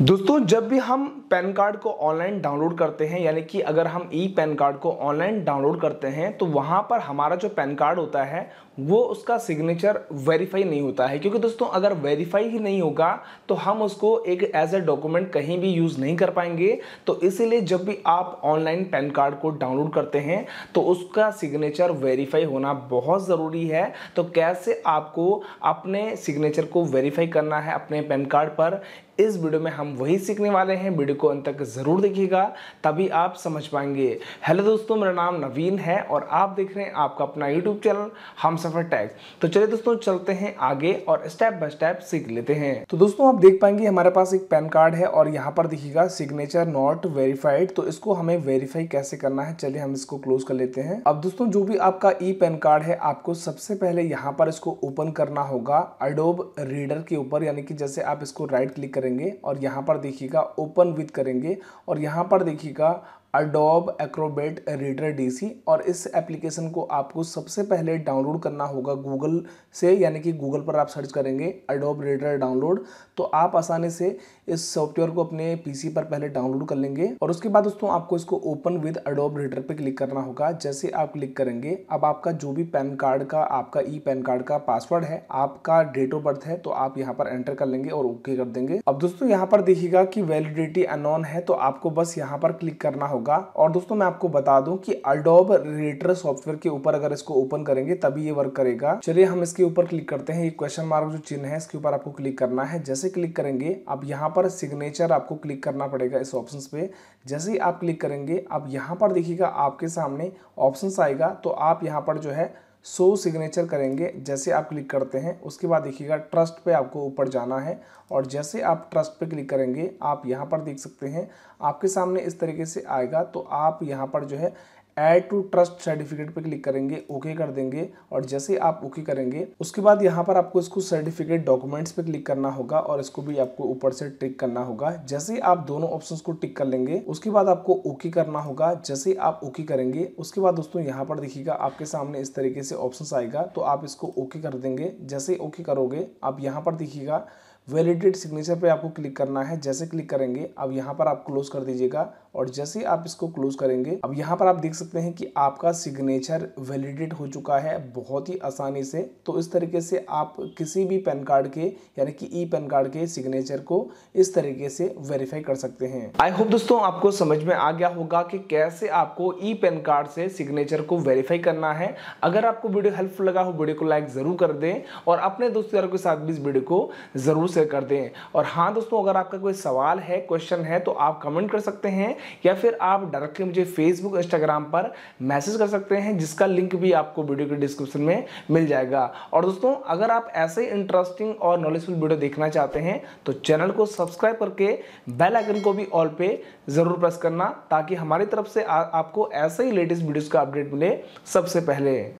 दोस्तों जब भी हम पैन कार्ड को ऑनलाइन डाउनलोड करते हैं यानी कि अगर हम ई पैन कार्ड को ऑनलाइन डाउनलोड करते हैं तो वहाँ पर हमारा जो पैन कार्ड होता है वो उसका सिग्नेचर वेरीफाई नहीं होता है क्योंकि दोस्तों अगर वेरीफाई ही नहीं होगा तो हम उसको एक एज ए डॉक्यूमेंट कहीं भी यूज़ नहीं कर पाएंगे तो इसीलिए जब भी आप ऑनलाइन पैन कार्ड को डाउनलोड करते हैं तो उसका सिग्नेचर वेरीफाई होना बहुत ज़रूरी है तो कैसे आपको अपने सिग्नेचर को वेरीफाई करना है अपने पैन कार्ड पर इस वीडियो में हम वही सीखने वाले हैं वीडियो को अंत तक ज़रूर देखिएगा तभी आप समझ पाएंगे हेलो दोस्तों मेरा नाम नवीन है और आप देख रहे हैं आपका अपना यूट्यूब चैनल हम सफ़र टैग तो चलिए दोस्तों चलते हैं आगे और स्टेप बाय स्टेप सीख लेते हैं तो दोस्तों आप देख पाएंगे हमारे पास एक पैन कार्ड है और यहाँ पर देखिएगा सिग्नेचर नॉट वेरीफाइड तो इसको हमें वेरीफाई कैसे करना है चलिए हम इसको क्लोज कर लेते हैं अब दोस्तों जो भी आपका ई पैन कार्ड है आपको सबसे पहले यहाँ पर इसको ओपन करना होगा अडोब रीडर के ऊपर यानी कि जैसे आप इसको राइट क्लिक करें करेंगे और यहाँ पर देखिएगा ओपन विथ करेंगे और यहाँ पर देखिएगा अडोब एक्रोबेट रीडर डीसी और इस एप्लीकेशन को आपको सबसे पहले डाउनलोड करना होगा गूगल से यानी कि गूगल पर आप सर्च करेंगे अडोब रीडर डाउनलोड तो आप आसानी से इस सॉफ्टवेयर को अपने पीसी पर पहले डाउनलोड कर लेंगे और उसके बाद दोस्तों आपको इसको ओपन विद अडोब रीडर पर क्लिक करना होगा जैसे आप क्लिक करेंगे अब आपका जो भी पैन कार्ड का आपका ई पैन कार्ड का पासवर्ड है आपका डेट ऑफ बर्थ है तो आप यहाँ पर एंटर कर लेंगे और ओके कर देंगे अब दोस्तों यहाँ पर देखिएगा कि वैलिडिटी अनॉन है तो आपको बस यहाँ पर क्लिक करना होगा होगा और दोस्तों मैं आपको बता दूं कि अल्डोब रिलेटर सॉफ्टवेयर के ऊपर अगर इसको ओपन करेंगे तभी ये वर्क करेगा चलिए हम इसके ऊपर क्लिक करते हैं ये क्वेश्चन मार्क जो चिन्ह है इसके ऊपर आपको क्लिक करना है जैसे क्लिक करेंगे अब यहाँ पर सिग्नेचर आपको क्लिक करना पड़ेगा इस ऑप्शन पे जैसे ही आप क्लिक करेंगे अब यहाँ पर देखिएगा आपके सामने ऑप्शन आएगा तो आप यहाँ पर जो है सो सिग्नेचर करेंगे जैसे आप क्लिक करते हैं उसके बाद देखिएगा ट्रस्ट पे आपको ऊपर जाना है और जैसे आप ट्रस्ट पे क्लिक करेंगे आप यहाँ पर देख सकते हैं आपके सामने इस तरीके से आएगा तो आप यहाँ पर जो है ऐड टू ट्रस्ट सर्टिफिकेट पर क्लिक करेंगे ओके कर देंगे और जैसे आप ओके करेंगे उसके बाद यहाँ पर आपको इसको सर्टिफिकेट डॉक्यूमेंट्स पे क्लिक करना होगा और इसको भी आपको ऊपर से टिक करना होगा जैसे आप दोनों ऑप्शंस को टिक कर लेंगे उसके बाद आपको ओके करना होगा जैसे आप ओके करेंगे उसके बाद दोस्तों यहाँ पर देखिएगा आपके सामने इस तरीके से ऑप्शन आएगा तो आप इसको ओके कर देंगे जैसे ओके करोगे आप यहाँ पर देखिएगा वैलिडेट सिग्नेचर पे आपको क्लिक करना है जैसे क्लिक करेंगे अब यहाँ पर आप क्लोज कर दीजिएगा और जैसे आप इसको क्लोज करेंगे अब यहाँ पर आप देख सकते हैं कि आपका सिग्नेचर वैलिडेट हो चुका है बहुत ही आसानी से तो इस तरीके से आप किसी भी पैन कार्ड के यानी कि ई पैन कार्ड के सिग्नेचर को इस तरीके से वेरीफाई कर सकते हैं आई होप दोस्तों आपको समझ में आ गया होगा कि कैसे आपको ई पैन कार्ड से सिग्नेचर को वेरीफाई करना है अगर आपको वीडियो हेल्पफुल लगा हो वीडियो को लाइक जरूर कर दें और अपने दोस्त यारों के साथ भी इस वीडियो को जरूर से कर दें और हाँ दोस्तों अगर आपका कोई सवाल है क्वेश्चन है तो आप कमेंट कर सकते हैं या फिर आप डायरेक्टली मुझे फेसबुक इंस्टाग्राम पर मैसेज कर सकते हैं जिसका लिंक भी आपको वीडियो के डिस्क्रिप्शन में मिल जाएगा और दोस्तों अगर आप ऐसे इंटरेस्टिंग और नॉलेजफुल वीडियो देखना चाहते हैं तो चैनल को सब्सक्राइब करके बेल आइकन को भी ऑल पे ज़रूर प्रेस करना ताकि हमारी तरफ से आ, आपको ऐसे ही लेटेस्ट वीडियोज़ का अपडेट मिले सबसे पहले